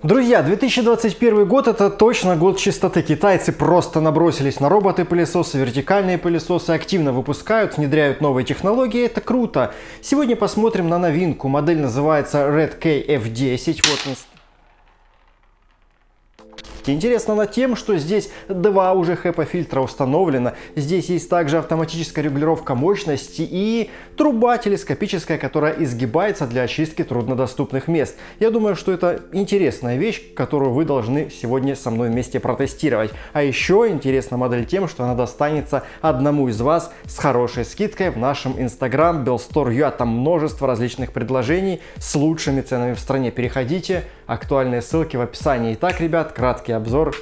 Друзья, 2021 год это точно год чистоты. Китайцы просто набросились на роботы-пылесосы, вертикальные пылесосы, активно выпускают, внедряют новые технологии, это круто. Сегодня посмотрим на новинку. Модель называется Red KF10, вот поездки. Интересно она тем, что здесь два уже HEPA фильтра установлено. Здесь есть также автоматическая регулировка мощности и труба телескопическая, которая изгибается для очистки труднодоступных мест. Я думаю, что это интересная вещь, которую вы должны сегодня со мной вместе протестировать. А еще интересна модель тем, что она достанется одному из вас с хорошей скидкой в нашем Instagram Bellstore.ua. Там множество различных предложений с лучшими ценами в стране. Переходите, актуальные ссылки в описании. Итак, ребят, краткий обзор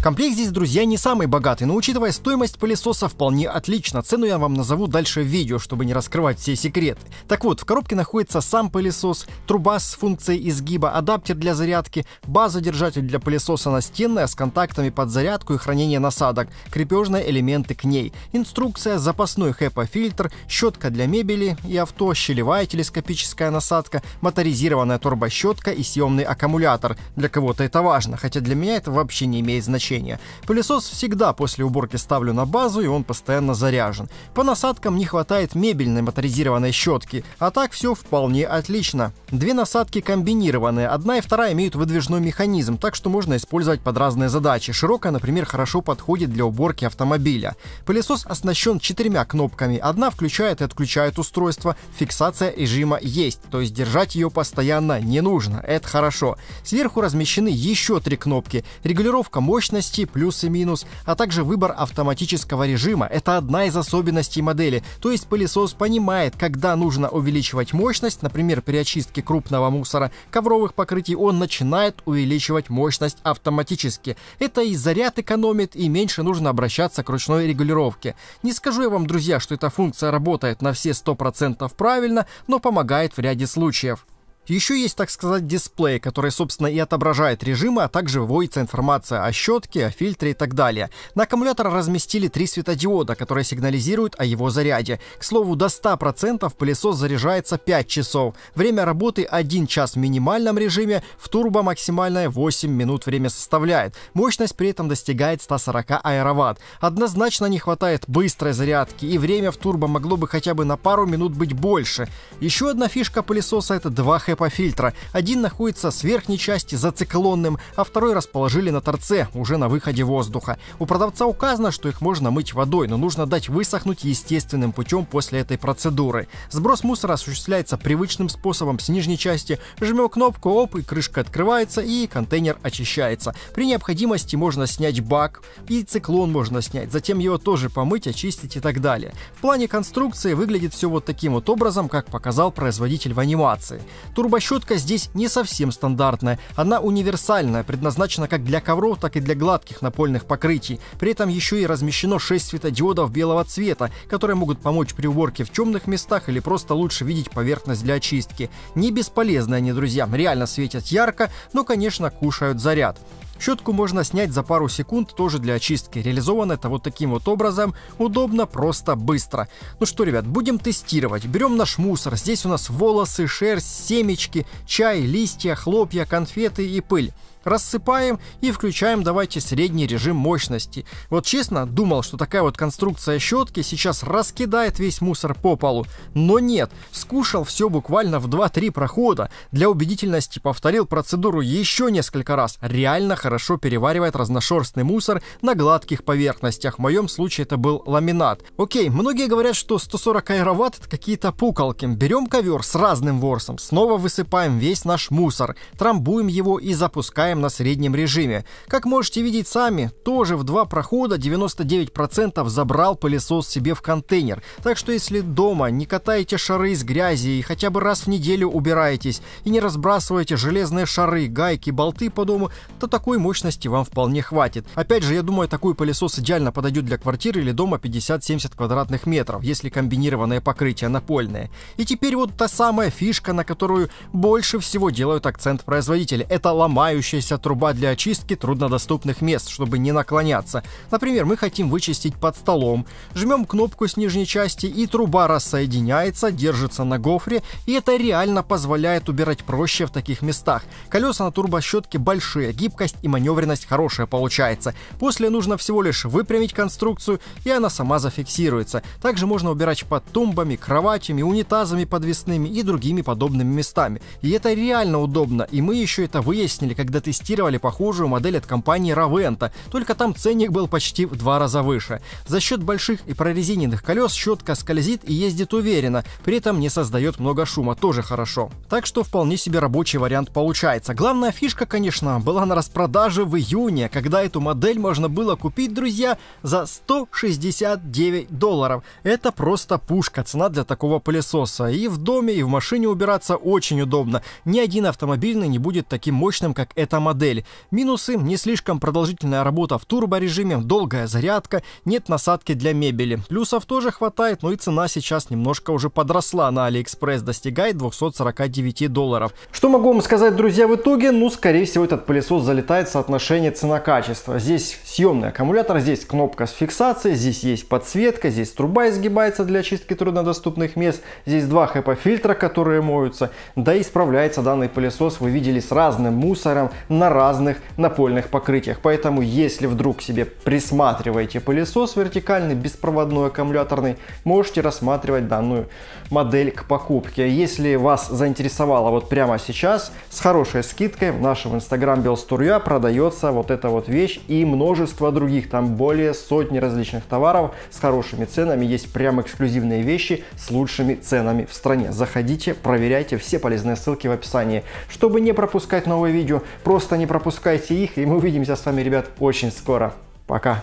Комплект здесь, друзья, не самый богатый, но учитывая стоимость пылесоса, вполне отлично. Цену я вам назову дальше в видео, чтобы не раскрывать все секреты. Так вот, в коробке находится сам пылесос, труба с функцией изгиба, адаптер для зарядки, база-держатель для пылесоса настенная с контактами под зарядку и хранение насадок, крепежные элементы к ней, инструкция, запасной HEPA-фильтр, щетка для мебели и авто, щелевая телескопическая насадка, моторизированная турбощетка и съемный аккумулятор. Для кого-то это важно, хотя для меня это вообще не имеет значения оснащения. Пылесос всегда после уборки ставлю на базу, и он постоянно заряжен. По насадкам не хватает мебельной моторизированной щетки, а так все вполне отлично. Две насадки комбинированные, одна и вторая имеют выдвижной механизм, так что можно использовать под разные задачи. Широкая, например, хорошо подходит для уборки автомобиля. Пылесос оснащен четырьмя кнопками. Одна включает и отключает устройство. Фиксация режима есть, то есть держать ее постоянно не нужно. Это хорошо. Сверху размещены еще три кнопки. Регулировка мощности мощности, плюс и минус, а также выбор автоматического режима. Это одна из особенностей модели, то есть пылесос понимает, когда нужно увеличивать мощность, например, при очистке крупного мусора, ковровых покрытий, он начинает увеличивать мощность автоматически. Это и заряд экономит, и меньше нужно обращаться к ручной регулировке. Не скажу я вам, друзья, что эта функция работает на все 100% правильно, но помогает в ряде случаев. Еще есть, так сказать, дисплей, который, собственно, и отображает режимы, а также вводится информация о щетке, о фильтре и так далее. На аккумулятор разместили три светодиода, которые сигнализируют о его заряде. К слову, до 100% пылесос заряжается 5 часов. Время работы 1 час в минимальном режиме, в турбо максимальное 8 минут время составляет. Мощность при этом достигает 140 аэроватт. Однозначно не хватает быстрой зарядки, и время в турбо могло бы хотя бы на пару минут быть больше. Еще одна фишка пылесоса это 2 хп типа фильтра. Один находится с верхней части за циклонным, а второй расположили на торце, уже на выходе воздуха. У продавца указано, что их можно мыть водой, но нужно дать высохнуть естественным путем после этой процедуры. Сброс мусора осуществляется привычным способом с нижней части. Жмем кнопку, оп, и крышка открывается, и контейнер очищается. При необходимости можно снять бак, и циклон можно снять, затем его тоже помыть, очистить и так далее. В плане конструкции выглядит все вот таким вот образом, как показал производитель в анимации. Турбо Трубощетка здесь не совсем стандартная. Она универсальная, предназначена как для ковров, так и для гладких напольных покрытий. При этом еще и размещено 6 светодиодов белого цвета, которые могут помочь при уборке в темных местах или просто лучше видеть поверхность для очистки. Не бесполезны они, друзья, реально светят ярко, но, конечно, кушают заряд. Щетку можно снять за пару секунд тоже для очистки. Реализовано это вот таким вот образом. Удобно, просто, быстро. Ну что, ребят, будем тестировать. Берем наш мусор. Здесь у нас волосы, шерсть, семечки, чай, листья, хлопья, конфеты и пыль рассыпаем и включаем давайте средний режим мощности. Вот честно, думал, что такая вот конструкция щетки сейчас раскидает весь мусор по полу, но нет, скушал все буквально в 2-3 прохода. Для убедительности повторил процедуру еще несколько раз, реально хорошо переваривает разношерстный мусор на гладких поверхностях, в моем случае это был ламинат. Окей, многие говорят, что 140 аэроватт это какие-то пукалки. Берем ковер с разным ворсом, снова высыпаем весь наш мусор, трамбуем его и запускаем играем на среднем режиме. Как можете видеть сами, тоже в два прохода 99% забрал пылесос себе в контейнер. Так что если дома не катаете шары из грязи и хотя бы раз в неделю убираетесь, и не разбрасываете железные шары, гайки, болты по дому, то такой мощности вам вполне хватит. Опять же, я думаю, такой пылесос идеально подойдет для квартиры или дома 50-70 квадратных метров, если комбинированное покрытие напольное. И теперь вот та самая фишка, на которую больше всего делают акцент производители. Это ломающая имеющаяся труба для очистки труднодоступных мест, чтобы не наклоняться. Например, мы хотим вычистить под столом. Жмем кнопку с нижней части, и труба рассоединяется, держится на гофре, и это реально позволяет убирать проще в таких местах. Колеса на турбощетке большие, гибкость и маневренность хорошая получается. После нужно всего лишь выпрямить конструкцию, и она сама зафиксируется. Также можно убирать под тумбами, кроватями, унитазами подвесными и другими подобными местами. И это реально удобно, и мы еще это выяснили, когда ты тестировали похожую модель от компании Равента, только там ценник был почти в два раза выше. За счет больших и прорезиненных колес щетка скользит и ездит уверенно, при этом не создает много шума, тоже хорошо. Так что вполне себе рабочий вариант получается. Главная фишка, конечно, была на распродаже в июне, когда эту модель можно было купить, друзья, за 169 долларов. Это просто пушка, цена для такого пылесоса. И в доме, и в машине убираться очень удобно. Ни один автомобильный не будет таким мощным, как эта эта модель. Минусы – не слишком продолжительная работа в турборежиме, долгая зарядка, нет насадки для мебели. Плюсов тоже хватает, но и цена сейчас немножко уже подросла на Алиэкспресс, достигает 249 долларов. Что могу вам сказать, друзья, в итоге? Ну, скорее всего, этот пылесос залетает в соотношение цена-качество. Здесь съемный аккумулятор, здесь кнопка с фиксацией, здесь есть подсветка, здесь труба изгибается для очистки труднодоступных мест, здесь два HEPA-фильтра, которые моются, да и справляется данный пылесос, вы видели, с разным мусором, на разных напольных покрытиях. Поэтому, если вдруг себе присматриваете пылесос вертикальный, беспроводной аккумуляторный, можете рассматривать данную модель к покупке. Если вас заинтересовало вот прямо сейчас, с хорошей скидкой в нашем инстаграм Белстурья продается вот эта вот вещь и множество других, там более сотни различных товаров с хорошими ценами, есть прям эксклюзивные вещи с лучшими ценами в стране. Заходите, проверяйте, все полезные ссылки в описании. Чтобы не пропускать новые видео, просто Просто не пропускайте их, и мы увидимся с вами, ребят, очень скоро. Пока!